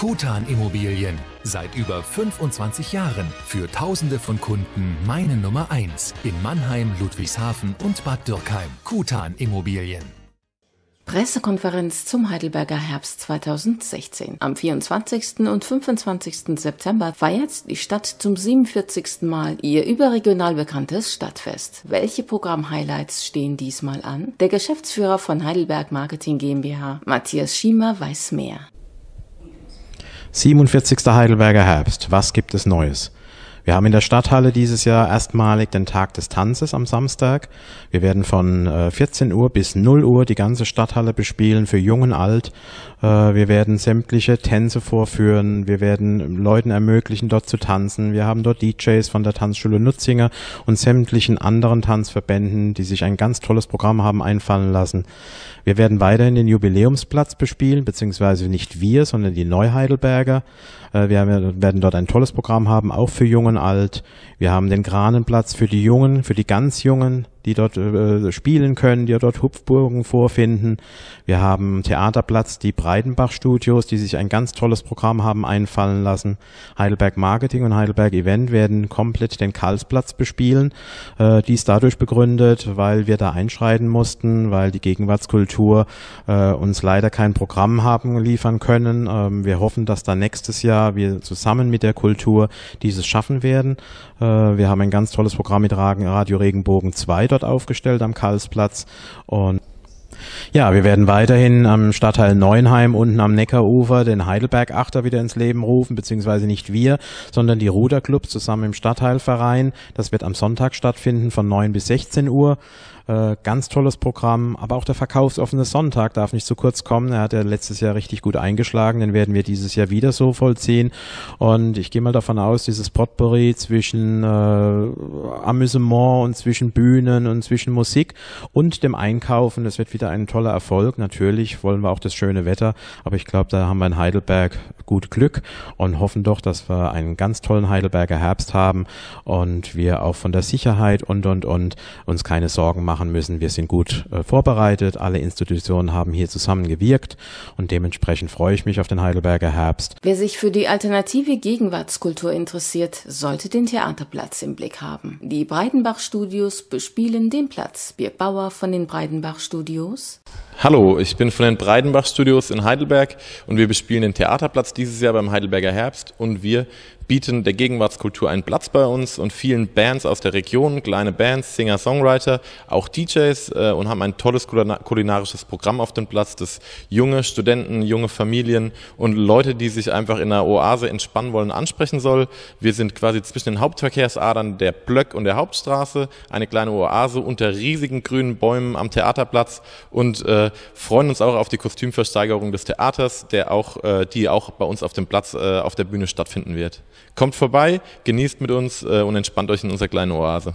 Kutan Immobilien. Seit über 25 Jahren. Für Tausende von Kunden meine Nummer 1. In Mannheim, Ludwigshafen und Bad Dürkheim. Kutan Immobilien. Pressekonferenz zum Heidelberger Herbst 2016. Am 24. und 25. September feiert die Stadt zum 47. Mal ihr überregional bekanntes Stadtfest. Welche Programm-Highlights stehen diesmal an? Der Geschäftsführer von Heidelberg Marketing GmbH, Matthias Schiemer, weiß mehr. 47. Heidelberger Herbst. Was gibt es Neues? Wir haben in der Stadthalle dieses Jahr erstmalig den Tag des Tanzes am Samstag. Wir werden von 14 äh, Uhr bis 0 Uhr die ganze Stadthalle bespielen für Jung und Alt. Äh, wir werden sämtliche Tänze vorführen. Wir werden Leuten ermöglichen, dort zu tanzen. Wir haben dort DJs von der Tanzschule Nutzinger und sämtlichen anderen Tanzverbänden, die sich ein ganz tolles Programm haben einfallen lassen. Wir werden weiterhin den Jubiläumsplatz bespielen, beziehungsweise nicht wir, sondern die Neuheidelberger. Äh, wir werden dort ein tolles Programm haben, auch für junge Blumenalt, wir haben den Granenplatz für die Jungen, für die ganz Jungen, die dort äh, spielen können, die dort Hupfburgen vorfinden. Wir haben Theaterplatz, die Breidenbach Studios, die sich ein ganz tolles Programm haben einfallen lassen. Heidelberg Marketing und Heidelberg Event werden komplett den Karlsplatz bespielen. Äh, dies dadurch begründet, weil wir da einschreiten mussten, weil die Gegenwartskultur äh, uns leider kein Programm haben liefern können. Ähm, wir hoffen, dass da nächstes Jahr wir zusammen mit der Kultur dieses schaffen werden. Äh, wir haben ein ganz tolles Programm mit Radio Regenbogen 2 dort aufgestellt am Karlsplatz und ja, wir werden weiterhin am Stadtteil Neuenheim unten am Neckarufer den Heidelberg-Achter wieder ins Leben rufen, beziehungsweise nicht wir, sondern die Ruderclubs zusammen im Stadtteilverein. Das wird am Sonntag stattfinden von 9 bis 16 Uhr. Äh, ganz tolles Programm, aber auch der verkaufsoffene Sonntag darf nicht zu kurz kommen. Er hat ja letztes Jahr richtig gut eingeschlagen, den werden wir dieses Jahr wieder so vollziehen. Und ich gehe mal davon aus, dieses Potpourri zwischen äh, Amüsement und zwischen Bühnen und zwischen Musik und dem Einkaufen, das wird wieder ein toller Erfolg. Natürlich wollen wir auch das schöne Wetter, aber ich glaube, da haben wir in Heidelberg gut Glück und hoffen doch, dass wir einen ganz tollen Heidelberger Herbst haben und wir auch von der Sicherheit und und und uns keine Sorgen machen machen müssen. Wir sind gut äh, vorbereitet, alle Institutionen haben hier zusammengewirkt und dementsprechend freue ich mich auf den Heidelberger Herbst. Wer sich für die alternative Gegenwartskultur interessiert, sollte den Theaterplatz im Blick haben. Die Breidenbach Studios bespielen den Platz. Birk Bauer von den Breidenbach Studios. Hallo, ich bin von den Breidenbach Studios in Heidelberg und wir bespielen den Theaterplatz dieses Jahr beim Heidelberger Herbst und wir bieten der Gegenwartskultur einen Platz bei uns und vielen Bands aus der Region, kleine Bands, Singer, Songwriter, auch DJs äh, und haben ein tolles kulinarisches Programm auf dem Platz, das junge Studenten, junge Familien und Leute, die sich einfach in einer Oase entspannen wollen, ansprechen soll. Wir sind quasi zwischen den Hauptverkehrsadern der Blöck und der Hauptstraße, eine kleine Oase unter riesigen grünen Bäumen am Theaterplatz und äh, freuen uns auch auf die Kostümversteigerung des Theaters, der auch, äh, die auch bei uns auf dem Platz äh, auf der Bühne stattfinden wird. Kommt vorbei, genießt mit uns äh, und entspannt euch in unserer kleinen Oase.